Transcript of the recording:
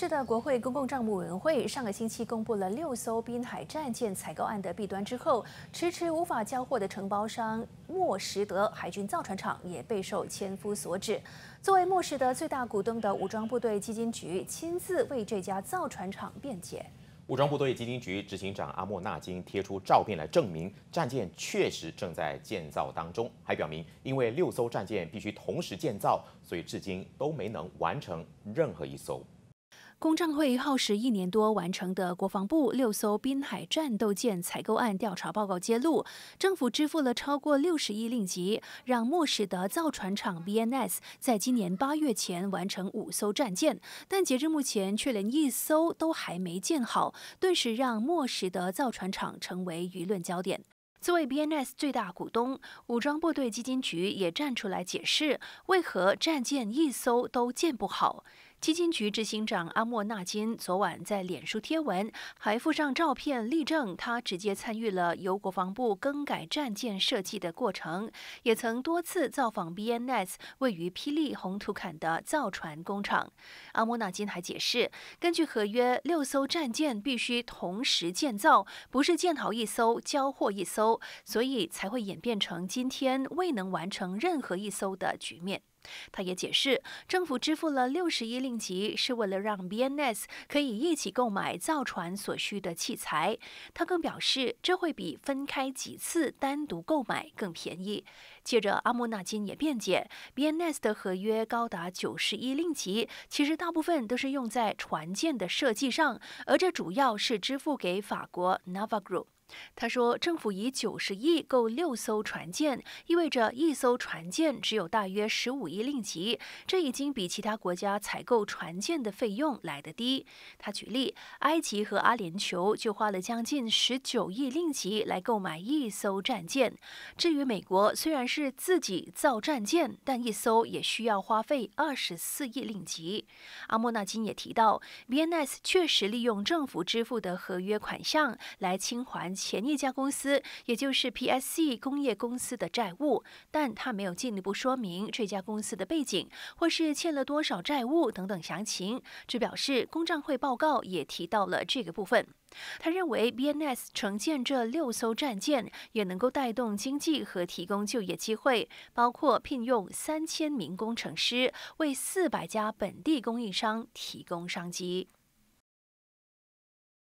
是的，国会公共账目委员会上个星期公布了六艘滨海战舰采购案的弊端之后，迟迟无法交货的承包商莫什德海军造船厂也备受千夫所指。作为莫什德最大股东的武装部队基金局亲自为这家造船厂辩解。武装部队基金局执行长阿莫纳金贴出照片来证明战舰确实正在建造当中，还表明，因为六艘战舰必须同时建造，所以至今都没能完成任何一艘。公账会耗时一年多完成的国防部六艘滨海战斗舰采购案调查报告揭露，政府支付了超过六十亿令吉，让莫什的造船厂 BNS 在今年八月前完成五艘战舰，但截至目前却连一艘都还没建好，顿时让莫什的造船厂成为舆论焦点。作为 BNS 最大股东，武装部队基金局也站出来解释，为何战舰一艘都建不好。基金局执行长阿莫纳金昨晚在脸书贴文，还附上照片力证他直接参与了由国防部更改战舰设计的过程，也曾多次造访 BNS 位于霹雳洪图坎的造船工厂。阿莫纳金还解释，根据合约，六艘战舰必须同时建造，不是建好一艘交货一艘，所以才会演变成今天未能完成任何一艘的局面。他也解释，政府支付了六十亿令吉是为了让 BNS 可以一起购买造船所需的器材。他更表示，这会比分开几次单独购买更便宜。接着，阿莫纳金也辩解，BNS 的合约高达九十亿令吉，其实大部分都是用在船舰的设计上，而这主要是支付给法国 n a v a Group。他说，政府以九十亿购六艘船舰，意味着一艘船舰只有大约十五亿令吉，这已经比其他国家采购船舰的费用来得低。他举例，埃及和阿联酋就花了将近十九亿令吉来购买一艘战舰。至于美国，虽然是自己造战舰，但一艘也需要花费二十四亿令吉。阿莫纳金也提到，BNS 确实利用政府支付的合约款项来清还。前一家公司，也就是 P S C 工业公司的债务，但他没有进一步说明这家公司的背景，或是欠了多少债务等等详情。只表示公账会报告也提到了这个部分。他认为 B N S 承建这六艘战舰也能够带动经济和提供就业机会，包括聘用三千名工程师，为四百家本地供应商提供商机。